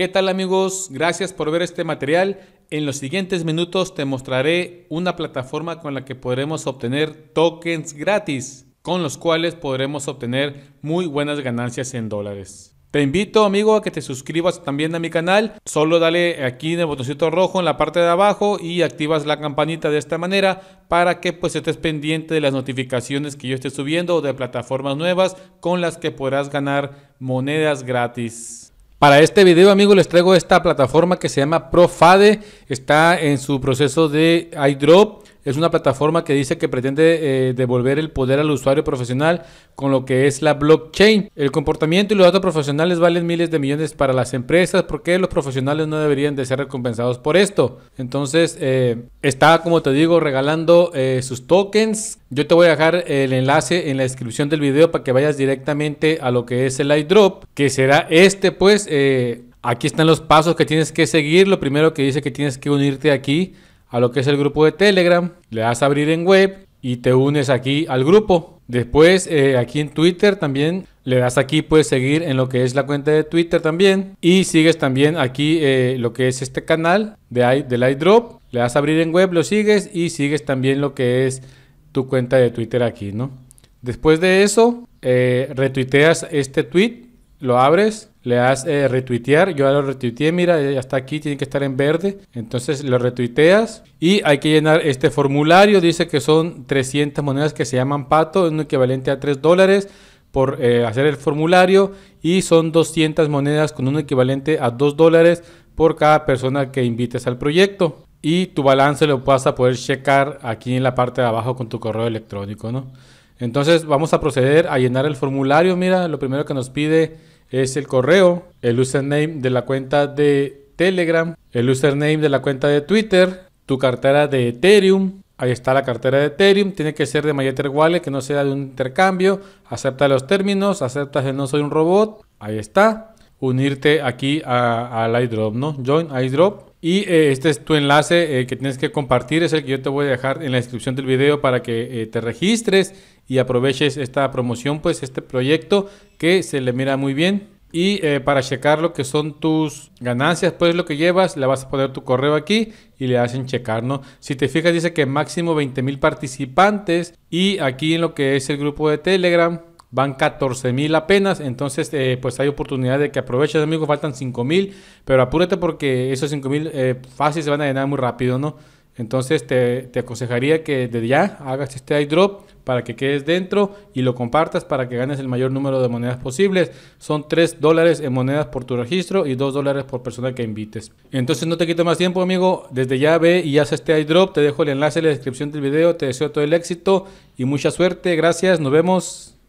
¿Qué tal amigos? Gracias por ver este material. En los siguientes minutos te mostraré una plataforma con la que podremos obtener tokens gratis, con los cuales podremos obtener muy buenas ganancias en dólares. Te invito, amigo, a que te suscribas también a mi canal. Solo dale aquí en el botoncito rojo en la parte de abajo y activas la campanita de esta manera para que pues estés pendiente de las notificaciones que yo esté subiendo o de plataformas nuevas con las que podrás ganar monedas gratis. Para este video, amigos, les traigo esta plataforma que se llama Profade. Está en su proceso de iDrop es una plataforma que dice que pretende eh, devolver el poder al usuario profesional con lo que es la blockchain. El comportamiento y los datos profesionales valen miles de millones para las empresas. ¿Por qué los profesionales no deberían de ser recompensados por esto? Entonces, eh, está, como te digo, regalando eh, sus tokens. Yo te voy a dejar el enlace en la descripción del video para que vayas directamente a lo que es el iDrop, que será este, pues... Aquí están los pasos que tienes que seguir. Lo primero que dice que tienes que unirte aquí a lo que es el grupo de Telegram, le das a abrir en web y te unes aquí al grupo. Después eh, aquí en Twitter también le das aquí, puedes seguir en lo que es la cuenta de Twitter también. Y sigues también aquí eh, lo que es este canal de, del iDrop. Le das a abrir en web, lo sigues y sigues también lo que es tu cuenta de Twitter aquí, ¿no? Después de eso, eh, retuiteas este tweet, lo abres le das eh, retuitear, yo ya lo retuiteé, mira, ya está aquí, tiene que estar en verde, entonces lo retuiteas y hay que llenar este formulario, dice que son 300 monedas que se llaman pato, es un equivalente a 3 dólares por eh, hacer el formulario y son 200 monedas con un equivalente a 2 dólares por cada persona que invites al proyecto y tu balance lo vas a poder checar aquí en la parte de abajo con tu correo electrónico, ¿no? Entonces vamos a proceder a llenar el formulario, mira, lo primero que nos pide es el correo, el username de la cuenta de Telegram, el username de la cuenta de Twitter, tu cartera de Ethereum. Ahí está la cartera de Ethereum, tiene que ser de MyEtherWallet, igual. que no sea de un intercambio. Acepta los términos, aceptas que no soy un robot. Ahí está. Unirte aquí al iDrop, ¿no? Join iDrop. Y eh, este es tu enlace eh, que tienes que compartir, es el que yo te voy a dejar en la descripción del video para que eh, te registres y aproveches esta promoción, pues este proyecto que se le mira muy bien. Y para checar lo que son tus ganancias, pues lo que llevas, le vas a poner tu correo aquí y le hacen checar, ¿no? Si te fijas, dice que máximo 20 mil participantes y aquí en lo que es el grupo de Telegram, van 14 mil apenas, entonces eh, pues hay oportunidad de que aproveches, amigo, faltan 5 mil, pero apúrate porque esos 5 mil eh, se van a llenar muy rápido, ¿no? Entonces te, te, aconsejaría que desde ya hagas este iDrop para que quedes dentro y lo compartas para que ganes el mayor número de monedas posibles. Son 3 dólares en monedas por tu registro y 2 dólares por persona que invites. Entonces no te quito más tiempo amigo, desde ya ve y haz este iDrop. Te dejo el enlace en la descripción del video. Te deseo todo el éxito y mucha suerte. Gracias, nos vemos.